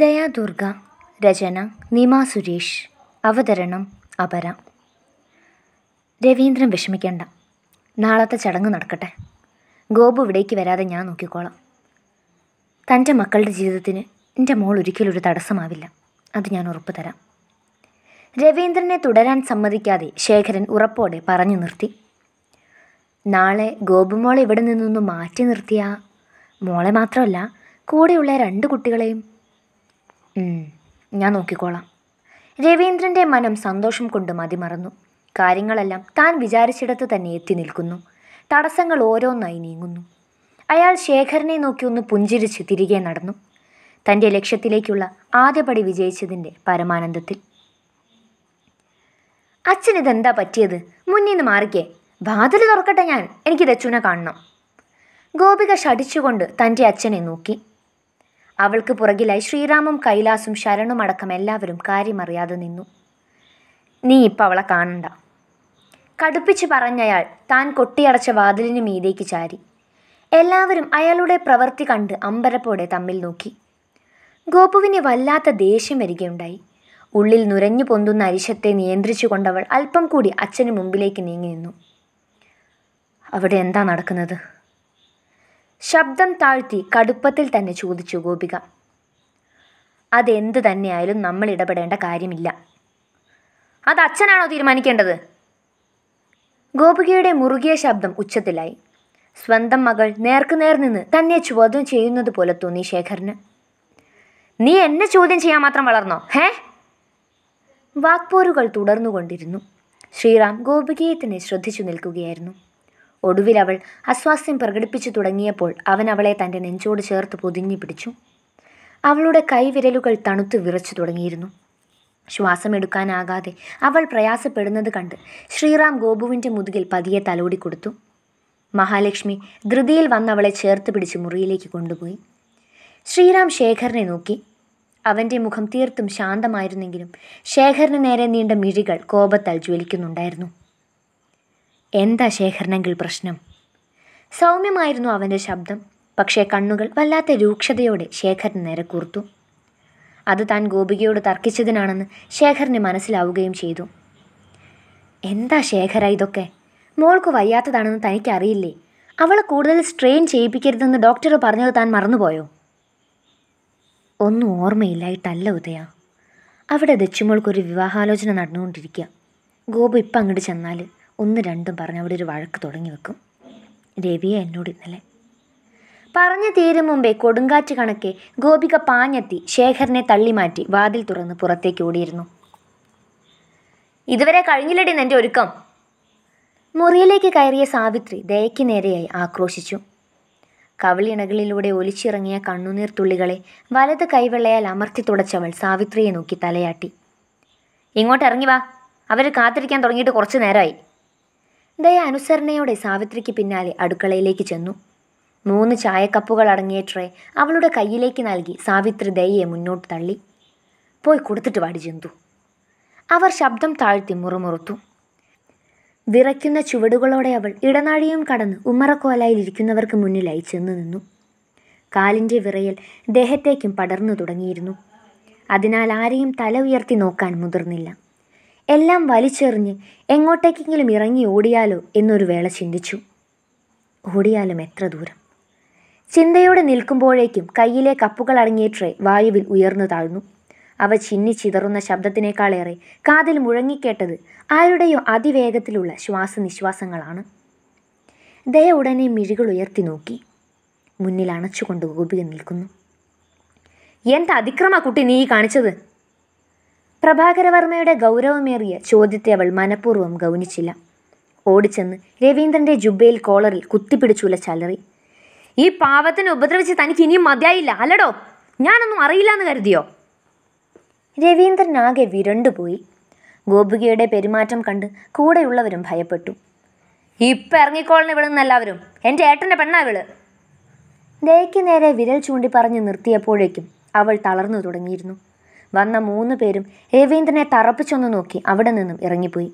ദയാദുർഗ രചന നിമ സുരേഷ് അവതരണം അപര രവീന്ദ്രൻ വിഷമിക്കണ്ട നാളത്തെ ചടങ്ങ് നടക്കട്ടെ ഗോപു ഇവിടേക്ക് വരാതെ ഞാൻ നോക്കിക്കോളാം തൻ്റെ മക്കളുടെ ജീവിതത്തിന് എൻ്റെ മോൾ ഒരിക്കലും ഒരു തടസ്സമാവില്ല അത് ഞാൻ ഉറപ്പ് തരാം രവീന്ദ്രനെ തുടരാൻ സമ്മതിക്കാതെ ശേഖരൻ ഉറപ്പോടെ പറഞ്ഞു നിർത്തി നാളെ ഗോപുമോളെ ഇവിടെ നിന്നൊന്ന് മാറ്റി നിർത്തിയ മോളെ മാത്രമല്ല കൂടെയുള്ള രണ്ട് കുട്ടികളെയും ഞാൻ നോക്കിക്കോളാം രവീന്ദ്രൻ്റെ മനം സന്തോഷം കൊണ്ട് മതിമറന്നു കാര്യങ്ങളെല്ലാം താൻ വിചാരിച്ചിടത്ത് തന്നെ എത്തി നിൽക്കുന്നു തടസ്സങ്ങൾ ഓരോന്നായി നീങ്ങുന്നു അയാൾ ശേഖരനെ നോക്കി ഒന്ന് പുഞ്ചിരിച്ച് തിരികെ നടന്നു തൻ്റെ ലക്ഷ്യത്തിലേക്കുള്ള ആദ്യപടി വിജയിച്ചതിൻ്റെ പരമാനന്ദത്തിൽ അച്ഛൻ ഇതെന്താ പറ്റിയത് മുന്നിൽ നിന്ന് മാറിക്കേ വാതിൽ തുറക്കട്ടെ ഞാൻ എനിക്ക് അച്ഛനെ കാണണം ഗോപിക ഷടിച്ചുകൊണ്ട് തൻ്റെ അച്ഛനെ നോക്കി അവൾക്ക് പുറകിലായി ശ്രീരാമും കൈലാസും അടക്കം എല്ലാവരും കാര്യമറിയാതെ നിന്നു നീ ഇപ്പം അവളെ കാണണ്ട കടുപ്പിച്ച് പറഞ്ഞയാൾ താൻ കൊട്ടിയടച്ച വാതിലിന് മീതേക്ക് ചാരി എല്ലാവരും അയാളുടെ പ്രവൃത്തി കണ്ട് അമ്പരപ്പോടെ തമ്മിൽ നോക്കി ഗോപുവിന് വല്ലാത്ത ദേഷ്യം വരികയുണ്ടായി ഉള്ളിൽ നുരഞ്ഞു പൊന്തുന്ന അരിശത്തെ നിയന്ത്രിച്ചുകൊണ്ടവൾ അല്പം കൂടി അച്ഛന് മുമ്പിലേക്ക് നീങ്ങി നിന്നു അവിടെ എന്താ നടക്കുന്നത് ശബ്ദം താഴ്ത്തി കടുപ്പത്തിൽ തന്നെ ചോദിച്ചു ഗോപിക അതെന്ത് തന്നെയായാലും നമ്മൾ ഇടപെടേണ്ട കാര്യമില്ല അത് അച്ഛനാണോ തീരുമാനിക്കേണ്ടത് ഗോപികയുടെ മുറുകിയ ശബ്ദം ഉച്ചത്തിലായി സ്വന്തം മകൾ നേർക്കുനേർ നിന്ന് തന്നെ ചോദ്യം ചെയ്യുന്നത് പോലെ തോന്നി ശേഖറിന് നീ എന്നെ ചോദ്യം ചെയ്യാൻ മാത്രം വളർന്നോ ഹേ വാക്പോരുകൾ തുടർന്നുകൊണ്ടിരുന്നു ശ്രീറാം ഗോപികയെ തന്നെ ശ്രദ്ധിച്ചു നിൽക്കുകയായിരുന്നു ഒടുവിൽ അവൾ അസ്വാസ്ഥ്യം പ്രകടിപ്പിച്ചു തുടങ്ങിയപ്പോൾ അവൻ അവളെ തൻ്റെ നെഞ്ചോട് ചേർത്ത് പൊതിഞ്ഞു പിടിച്ചു അവളുടെ കൈവിരലുകൾ തണുത്തു വിറച്ചു തുടങ്ങിയിരുന്നു ശ്വാസമെടുക്കാനാകാതെ അവൾ പ്രയാസപ്പെടുന്നത് കണ്ട് ശ്രീറാം ഗോപുവിൻ്റെ മുതുകിൽ പതിയെ തലോടി കൊടുത്തു മഹാലക്ഷ്മി ധൃതിയിൽ വന്നവളെ ചേർത്ത് പിടിച്ച് മുറിയിലേക്ക് കൊണ്ടുപോയി ശ്രീറാം ശേഖരനെ നോക്കി അവൻ്റെ മുഖം തീർത്തും ശാന്തമായിരുന്നെങ്കിലും ശേഖരന് നേരെ നീണ്ട മിഴികൾ കോപത്താൽ ജ്വലിക്കുന്നുണ്ടായിരുന്നു എന്താ ശേഖരനെങ്കിൽ പ്രശ്നം സൗമ്യമായിരുന്നു അവൻ്റെ ശബ്ദം പക്ഷേ കണ്ണുകൾ വല്ലാത്ത രൂക്ഷതയോടെ ശേഖരൻ നേരെ കൂർത്തു അത് താൻ ഗോപികയോട് തർക്കിച്ചതിനാണെന്ന് ശേഖറിന് മനസ്സിലാവുകയും ചെയ്തു എന്താ ശേഖര ഇതൊക്കെ മോൾക്ക് വയ്യാത്തതാണെന്ന് തനിക്കറിയില്ലേ അവളെ കൂടുതൽ സ്ട്രെയിൻ ചെയ്യിപ്പിക്കരുതെന്ന് ഡോക്ടർ പറഞ്ഞത് താൻ മറന്നുപോയോ ഒന്നും ഓർമ്മയില്ലായിട്ടല്ല ഉദയ അവിടെ ദച്ചുമോൾക്കൊരു വിവാഹാലോചന നടന്നുകൊണ്ടിരിക്കുക ഗോപു ഇപ്പം അങ്ങോട്ട് ചെന്നാൽ ഒന്ന് രണ്ടും പറഞ്ഞ് അവിടെ ഒരു വഴക്ക് തുടങ്ങി വെക്കും രവിയെ എന്നോട് ഇന്നലെ പറഞ്ഞു തീരും മുമ്പേ കൊടുങ്കാറ്റ് കണക്കെ ഗോപിക പാഞ്ഞെത്തി ശേഖരനെ തള്ളിമാറ്റി വാതിൽ തുറന്ന് പുറത്തേക്ക് ഓടിയിരുന്നു ഇതുവരെ കഴിഞ്ഞില്ലടി നിന്റെ ഒരുക്കം മുറിയിലേക്ക് കയറിയ സാവിത്രി ദയയ്ക്ക് നേരെയായി ആക്രോശിച്ചു കവളിണകളിലൂടെ ഒലിച്ചിറങ്ങിയ കണ്ണുനീർ തുള്ളികളെ വലത് കൈവെള്ളയാൽ അമർത്തി തുടച്ചവൾ സാവിത്രിയെ നോക്കി തലയാട്ടി ഇങ്ങോട്ട് ഇറങ്ങി വാ അവർ കാത്തിരിക്കാൻ തുടങ്ങിയിട്ട് കുറച്ചു നേരമായി ദയ അനുസരണയോടെ സാവിത്രിക്ക് പിന്നാലെ അടുക്കളയിലേക്ക് ചെന്നു മൂന്ന് ചായക്കപ്പുകൾ അടങ്ങിയ ട്രേ അവളുടെ കയ്യിലേക്ക് നൽകി സാവിത്രി ദയയെ മുന്നോട്ട് തള്ളി പോയി കൊടുത്തിട്ട് വാടി ചെന്തു അവർ ശബ്ദം താഴ്ത്തി മുറുമുറുത്തു വിറയ്ക്കുന്ന ചുവടുകളോടെ അവൾ ഇടനാഴിയും കടന്ന് ഉമ്മറക്കോലായിൽ ഇരിക്കുന്നവർക്ക് മുന്നിലായി ചെന്നു നിന്നു കാലിൻ്റെ വിറയൽ ദേഹത്തേക്കും പടർന്നു തുടങ്ങിയിരുന്നു അതിനാൽ ആരെയും തല ഉയർത്തി നോക്കാൻ മുതിർന്നില്ല എല്ലാം വലിച്ചെറിഞ്ഞ് എങ്ങോട്ടേക്കെങ്കിലും ഇറങ്ങി ഓടിയാലോ എന്നൊരു വേള ചിന്തിച്ചു ഓടിയാലും എത്ര ദൂരം ചിന്തയോടെ നിൽക്കുമ്പോഴേക്കും കയ്യിലെ കപ്പുകൾ അടങ്ങിയ ട്രേ വായുവിൽ ഉയർന്നു താഴ്ന്നു അവ ചിന്നി ചിതറുന്ന ശബ്ദത്തിനേക്കാളേറെ കാതിൽ മുഴങ്ങിക്കേട്ടത് ആരുടെയോ അതിവേഗത്തിലുള്ള ശ്വാസനിശ്വാസങ്ങളാണ് ദയ ഉടനെ മിഴികൾ ഉയർത്തി നോക്കി മുന്നിൽ അണച്ചുകൊണ്ട് ഗോപിക നിൽക്കുന്നു എന്താ അതിക്രമ കുട്ടി നീ കാണിച്ചത് പ്രഭാകരവർമ്മയുടെ ഗൗരവമേറിയ ചോദ്യത്തെ അവൾ മനഃപൂർവ്വം ഗൗനിച്ചില്ല ഓടിച്ചെന്ന് രവീന്ദ്രന്റെ ജുബയിൽ കോളറിൽ കുത്തിപ്പിടിച്ചുല ചലറി ഈ പാവത്തിനെ ഉപദ്രവിച്ച് തനിക്ക് ഇനിയും മതിയായില്ല അല്ലടോ ഞാനൊന്നും അറിയില്ല എന്ന് കരുതിയോ രവീന്ദ്രനാകെ വിരണ്ടുപോയി ഗോപികയുടെ പെരുമാറ്റം കണ്ട് കൂടെയുള്ളവരും ഭയപ്പെട്ടു ഇപ്പം ഇറങ്ങിക്കോളണം ഇവിടെ നിന്ന് എല്ലാവരും എൻ്റെ ഏട്ടൻ്റെ പെണ്ണാ ഇവള് നേരെ വിരൽ ചൂണ്ടി പറഞ്ഞു നിർത്തിയപ്പോഴേക്കും അവൾ തളർന്നു തുടങ്ങിയിരുന്നു വന്ന മൂന്ന് പേരും രവീന്ദ്രനെ തറപ്പിച്ചൊന്ന് നോക്കി അവിടെ നിന്നും ഇറങ്ങിപ്പോയി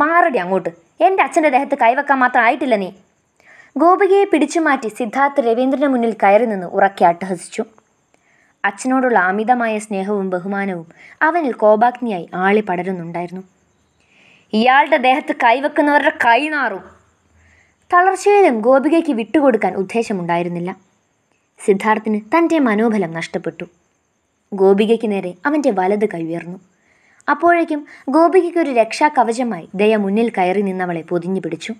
മാറടി അങ്ങോട്ട് എൻ്റെ അച്ഛൻ്റെ ദേഹത്ത് കൈവെക്കാൻ മാത്രം ആയിട്ടില്ല നീ ഗോപികയെ പിടിച്ചു മാറ്റി സിദ്ധാർത്ഥ് രവീന്ദ്രന് മുന്നിൽ കയറി നിന്ന് ഉറക്കി അട്ടഹസിച്ചു അച്ഛനോടുള്ള അമിതമായ സ്നേഹവും ബഹുമാനവും അവനിൽ കോപാഗ്നിയായി ആളി പടരുന്നുണ്ടായിരുന്നു ഇയാളുടെ ദേഹത്ത് കൈവെക്കുന്നവരുടെ കൈനാറും തളർച്ചയിലും ഗോപികയ്ക്ക് വിട്ടുകൊടുക്കാൻ ഉദ്ദേശമുണ്ടായിരുന്നില്ല സിദ്ധാർത്ഥിന് തൻ്റെ മനോബലം നഷ്ടപ്പെട്ടു ഗോപികയ്ക്ക് നേരെ അവൻ്റെ വലത് കൈയുയർന്നു അപ്പോഴേക്കും ഗോപികയ്ക്ക് ഒരു രക്ഷാകവചമായി ദയ മുന്നിൽ കയറി നിന്നവളെ പൊതിഞ്ഞു പിടിച്ചു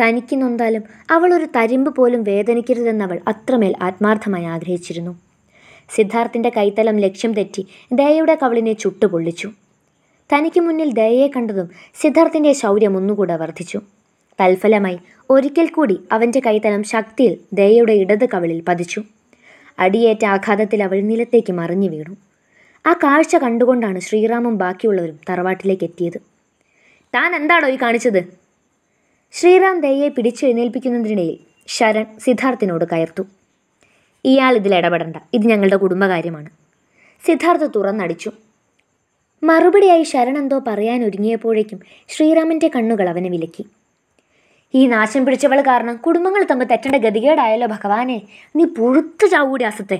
തനിക്ക് നൊന്താലും അവൾ ഒരു തരിമ്പ് പോലും വേദനിക്കരുതെന്നവൾ അത്രമേൽ ആത്മാർത്ഥമായി ആഗ്രഹിച്ചിരുന്നു സിദ്ധാർത്ഥിൻ്റെ കൈത്തലം ലക്ഷ്യം തെറ്റി ദയയുടെ കവളിനെ ചുട്ടുപൊള്ളിച്ചു തനിക്ക് മുന്നിൽ ദയയെ കണ്ടതും സിദ്ധാർത്ഥിൻ്റെ ശൗര്യം ഒന്നുകൂടെ വർദ്ധിച്ചു തൽഫലമായി ഒരിക്കൽ കൂടി അവൻ്റെ കൈത്തലം ശക്തിയിൽ ദയയുടെ ഇടത് കവളിൽ പതിച്ചു അടിയേറ്റ ആഘാതത്തിൽ അവൾ നിലത്തേക്ക് മറിഞ്ഞു വീണു ആ കാഴ്ച കണ്ടുകൊണ്ടാണ് ശ്രീറാമും ബാക്കിയുള്ളവരും തറവാട്ടിലേക്ക് എത്തിയത് താൻ എന്താണോ ഈ കാണിച്ചത് ശ്രീറാം ദയ്യെ പിടിച്ചെഴുന്നേൽപ്പിക്കുന്നതിനിടയിൽ ശരൺ സിദ്ധാർത്ഥിനോട് കയർത്തു ഇയാൾ ഇതിൽ ഇടപെടണ്ട ഇത് ഞങ്ങളുടെ കുടുംബകാര്യമാണ് സിദ്ധാർത്ഥ് തുറന്നടിച്ചു മറുപടിയായി ശരൺ എന്തോ പറയാൻ ഒരുങ്ങിയപ്പോഴേക്കും ശ്രീറാമിൻ്റെ കണ്ണുകൾ അവനെ വിലക്കി ഈ നാശം പിടിച്ചവൾ കാരണം കുടുംബങ്ങൾ തമ്മിൽ തെറ്റേണ്ട ഗതികേടായല്ലോ ഭഗവാനെ നീ പുഴുത്തു ചാവൂടി അസത്തെ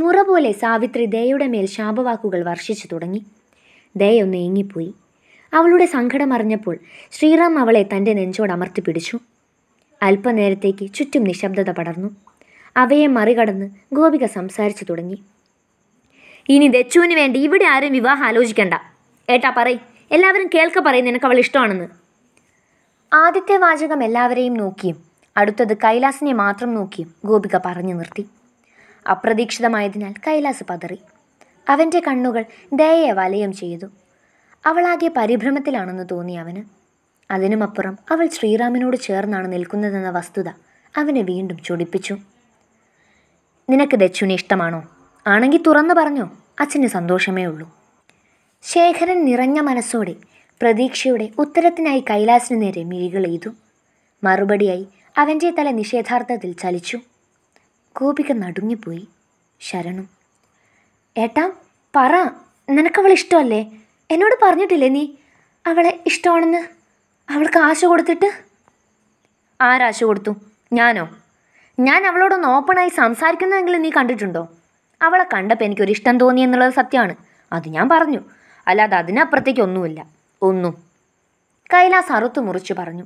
മുറ പോലെ സാവിത്രി ദയയുടെ മേൽ ശാപവാക്കുകൾ വർഷിച്ചു തുടങ്ങി ദയൊന്ന് ഏങ്ങിപ്പോയി അവളുടെ സങ്കടമറിഞ്ഞപ്പോൾ ശ്രീറാം അവളെ തൻ്റെ നെഞ്ചോട് അമർത്തി പിടിച്ചു അല്പനേരത്തേക്ക് ചുറ്റും നിശബ്ദത പടർന്നു അവയെ മറികടന്ന് ഗോപിക സംസാരിച്ചു തുടങ്ങി ഇനി ദച്ചുവിന് വേണ്ടി ഇവിടെ ആരും വിവാഹം ആലോചിക്കണ്ട ഏട്ടാ പറയ് എല്ലാവരും കേൾക്ക പറയും നിനക്ക് അവൾ ഇഷ്ടമാണെന്ന് ആദ്യത്തെ വാചകം എല്ലാവരെയും നോക്കിയും അടുത്തത് കൈലാസിനെ മാത്രം നോക്കിയും ഗോപിക പറഞ്ഞു നിർത്തി അപ്രതീക്ഷിതമായതിനാൽ കൈലാസ് പതറി അവൻ്റെ കണ്ണുകൾ ദയയെ വലയം ചെയ്തു അവളാകെ പരിഭ്രമത്തിലാണെന്ന് തോന്നി അവന് അതിനുമപ്പുറം അവൾ ശ്രീറാമിനോട് ചേർന്നാണ് നിൽക്കുന്നതെന്ന വസ്തുത അവനെ വീണ്ടും ചൊടിപ്പിച്ചു നിനക്ക് ദച്ചുവിനെ ഇഷ്ടമാണോ ആണെങ്കിൽ തുറന്നു പറഞ്ഞോ അച്ഛന് സന്തോഷമേ ഉള്ളൂ ശേഖരൻ നിറഞ്ഞ മനസ്സോടെ പ്രതീക്ഷയുടെ ഉത്തരത്തിനായി കൈലാസിനു നേരെ മിഴികൾ മറുപടിയായി അവൻ്റെ തല നിഷേധാർത്ഥത്തിൽ ചലിച്ചു ഗോപിക നടുങ്ങിപ്പോയി ശരണും ഏട്ടാ പറ നിനക്കവൾ ഇഷ്ടമല്ലേ എന്നോട് പറഞ്ഞിട്ടില്ലേ നീ അവളെ ഇഷ്ടമാണെന്ന് അവൾക്ക് ആശ കൊടുത്തിട്ട് ആരാശ കൊടുത്തു ഞാനോ ഞാൻ അവളോടൊന്ന് ഓപ്പണായി സംസാരിക്കുന്നതെങ്കിലും നീ കണ്ടിട്ടുണ്ടോ അവളെ കണ്ടപ്പോൾ എനിക്കൊരിഷ്ടം തോന്നി എന്നുള്ളത് സത്യമാണ് അത് ഞാൻ പറഞ്ഞു അല്ലാതെ അതിനപ്പുറത്തേക്കൊന്നുമില്ല ഒന്നും കൈലാസ് അറുത്തു മുറിച്ചു പറഞ്ഞു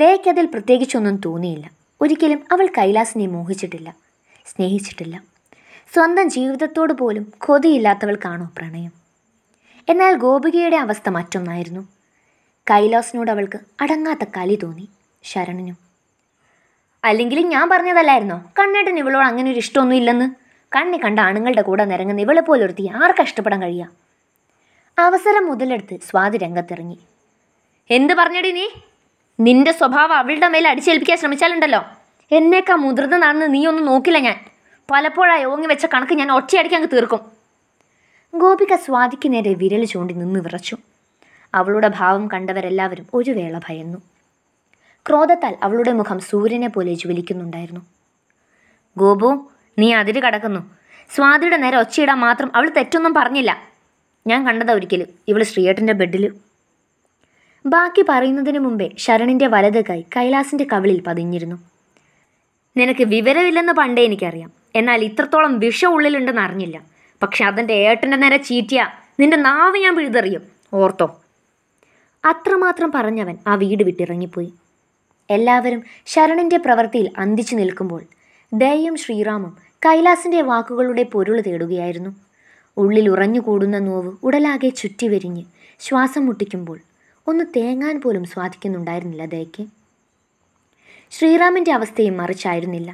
ദയക്കതിൽ പ്രത്യേകിച്ചൊന്നും തോന്നിയില്ല ഒരിക്കലും അവൾ കൈലാസിനെ മോഹിച്ചിട്ടില്ല സ്നേഹിച്ചിട്ടില്ല സ്വന്തം ജീവിതത്തോട് പോലും കൊതിയില്ലാത്തവൾക്കാണോ പ്രണയം എന്നാൽ ഗോപികയുടെ അവസ്ഥ മറ്റൊന്നായിരുന്നു കൈലാസിനോട് അവൾക്ക് അടങ്ങാത്ത കലി തോന്നി ശരണിനും അല്ലെങ്കിൽ ഞാൻ പറഞ്ഞതല്ലായിരുന്നോ കണ്ണേട്ടൻ ഇവളോട് അങ്ങനെ ഒരു ഇഷ്ടമൊന്നും ഇല്ലെന്ന് കണ്ണി കണ്ട ആണുങ്ങളുടെ കൂടെ നിരങ്ങുന്ന ഇവളെ പോലൊരുത്തി ആർക്ക് ഇഷ്ടപ്പെടാൻ കഴിയുക അവസരം മുതലെടുത്ത് സ്വാതി രംഗത്തിറങ്ങി എന്ത് പറഞ്ഞടി നീ നിന്റെ സ്വഭാവം അവളുടെ മേൽ അടിച്ചേൽപ്പിക്കാൻ ശ്രമിച്ചാലുണ്ടല്ലോ എന്നേക്കാ മുതിർന്നതാണെന്ന് നീ ഒന്നും നോക്കില്ല ഞാൻ പലപ്പോഴായി ഓങ്ങി വെച്ച കണക്ക് ഞാൻ ഒറ്റയടിക്കാൻ അങ്ങ് തീർക്കും ഗോപിക സ്വാതിക്ക് നേരെ വിരൽ ചൂണ്ടി നിന്ന് വിറച്ചു അവളുടെ ഭാവം കണ്ടവരെല്ലാവരും ഒരു വേള ഭയന്നു ക്രോധത്താൽ അവളുടെ മുഖം സൂര്യനെ പോലെ ജ്വലിക്കുന്നുണ്ടായിരുന്നു ഗോപു നീ അതിര് കടക്കുന്നു സ്വാതിയുടെ നേരെ ഒച്ചയിടാൻ മാത്രം അവൾ തെറ്റൊന്നും പറഞ്ഞില്ല ഞാൻ കണ്ടതാ ഒരിക്കലും ഇവൾ ശ്രീയേട്ടൻ്റെ ബെഡിൽ ബാക്കി പറയുന്നതിന് മുമ്പേ ശരണിൻ്റെ വലത് കൈ കൈലാസിൻ്റെ കവിളിൽ പതിഞ്ഞിരുന്നു നിനക്ക് വിവരമില്ലെന്ന് പണ്ടേ എനിക്കറിയാം എന്നാൽ ഇത്രത്തോളം വിഷം ഉള്ളിലുണ്ടെന്ന് അറിഞ്ഞില്ല പക്ഷെ അതിൻ്റെ ഏട്ടൻ്റെ നേരെ ചീറ്റിയ നിന്റെ നാവ് ഞാൻ പിഴുതെറിയും ഓർത്തോ അത്രമാത്രം പറഞ്ഞവൻ ആ വീട് വിട്ടിറങ്ങിപ്പോയി എല്ലാവരും ശരണിൻ്റെ പ്രവൃത്തിയിൽ അന്തിച്ചു നിൽക്കുമ്പോൾ ദയയും ശ്രീറാമും കൈലാസിൻ്റെ വാക്കുകളുടെ പൊരുൾ തേടുകയായിരുന്നു ഉള്ളിൽ ഉറഞ്ഞുകൂടുന്ന നോവ് ഉടലാകെ ചുറ്റി വരിഞ്ഞ് ശ്വാസം മുട്ടിക്കുമ്പോൾ ഒന്ന് തേങ്ങാൻ പോലും സ്വാധിക്കുന്നുണ്ടായിരുന്നില്ല ദയക്ക് ശ്രീറാമിൻ്റെ അവസ്ഥയും മറിച്ചായിരുന്നില്ല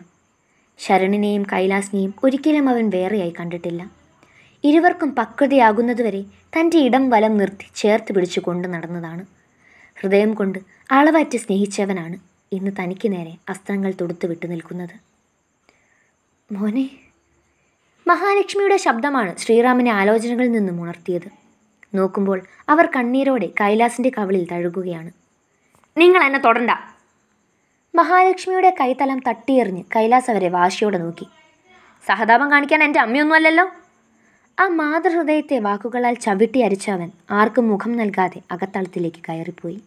ശരണിനെയും കൈലാസിനെയും ഒരിക്കലും അവൻ വേറെയായി കണ്ടിട്ടില്ല ഇരുവർക്കും പക്വതയാകുന്നതുവരെ തൻ്റെ ഇടം വലം നിർത്തി ചേർത്ത് പിടിച്ചു കൊണ്ട് നടന്നതാണ് ഹൃദയം കൊണ്ട് അളവറ്റ് സ്നേഹിച്ചവനാണ് ഇന്ന് തനിക്ക് നേരെ അസ്ത്രങ്ങൾ തൊടുത്തു വിട്ടു നിൽക്കുന്നത് മോനെ മഹാലക്ഷ്മിയുടെ ശബ്ദമാണ് ശ്രീറാമിനെ ആലോചനകളിൽ നിന്നും ഉണർത്തിയത് നോക്കുമ്പോൾ അവർ കണ്ണീരോടെ കൈലാസിന്റെ കവിളിൽ തഴുകുകയാണ് നിങ്ങൾ എന്നെ തൊടണ്ട മഹാലക്ഷ്മിയുടെ കൈതലം തട്ടിയെറിഞ്ഞ് കൈലാസ് അവരെ വാശിയോടെ നോക്കി സഹതാപം കാണിക്കാൻ എൻ്റെ അമ്മയൊന്നുമല്ലല്ലോ ആ മാതൃഹൃദയത്തെ വാക്കുകളാൽ ചവിട്ടി അരിച്ചവൻ ആർക്കും മുഖം നൽകാതെ അകത്തളത്തിലേക്ക് കയറിപ്പോയി